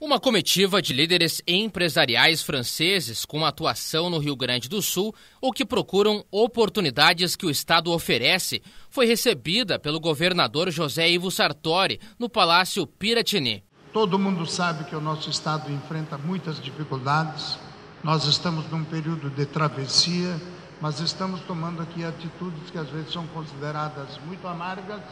Uma comitiva de líderes empresariais franceses com atuação no Rio Grande do Sul, ou que procuram oportunidades que o Estado oferece, foi recebida pelo governador José Ivo Sartori no Palácio Piratini. Todo mundo sabe que o nosso Estado enfrenta muitas dificuldades. Nós estamos num período de travessia, mas estamos tomando aqui atitudes que às vezes são consideradas muito amargas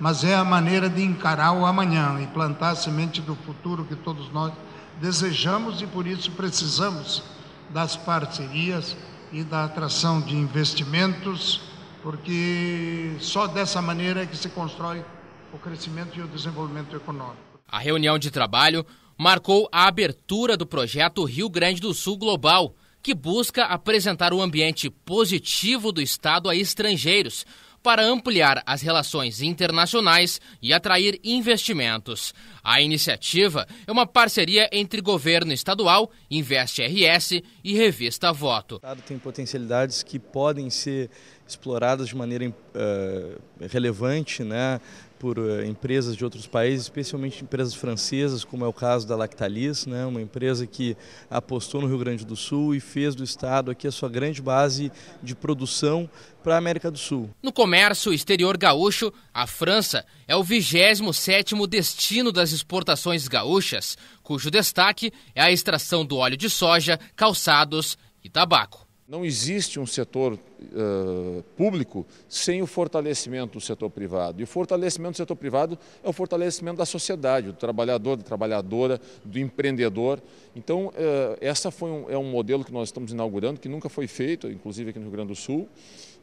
mas é a maneira de encarar o amanhã e plantar a semente do futuro que todos nós desejamos e por isso precisamos das parcerias e da atração de investimentos, porque só dessa maneira é que se constrói o crescimento e o desenvolvimento econômico. A reunião de trabalho marcou a abertura do projeto Rio Grande do Sul Global, que busca apresentar um ambiente positivo do Estado a estrangeiros para ampliar as relações internacionais e atrair investimentos. A iniciativa é uma parceria entre governo estadual, Investe RS e Revista Voto. O Estado tem potencialidades que podem ser exploradas de maneira uh, relevante né, por uh, empresas de outros países, especialmente empresas francesas, como é o caso da Lactalis, né, uma empresa que apostou no Rio Grande do Sul e fez do estado aqui a sua grande base de produção para a América do Sul. No comércio exterior gaúcho, a França é o 27º destino das exportações gaúchas, cujo destaque é a extração do óleo de soja, calçados e tabaco. Não existe um setor uh, público sem o fortalecimento do setor privado. E o fortalecimento do setor privado é o fortalecimento da sociedade, do trabalhador, da trabalhadora, do empreendedor. Então, uh, essa foi um, é um modelo que nós estamos inaugurando, que nunca foi feito, inclusive aqui no Rio Grande do Sul,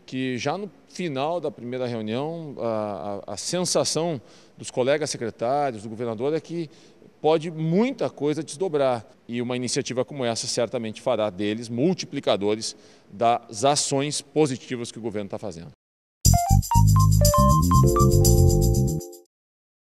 que já no final da primeira reunião, a, a, a sensação dos colegas secretários, do governador, é que pode muita coisa desdobrar. E uma iniciativa como essa certamente fará deles multiplicadores das ações positivas que o governo está fazendo.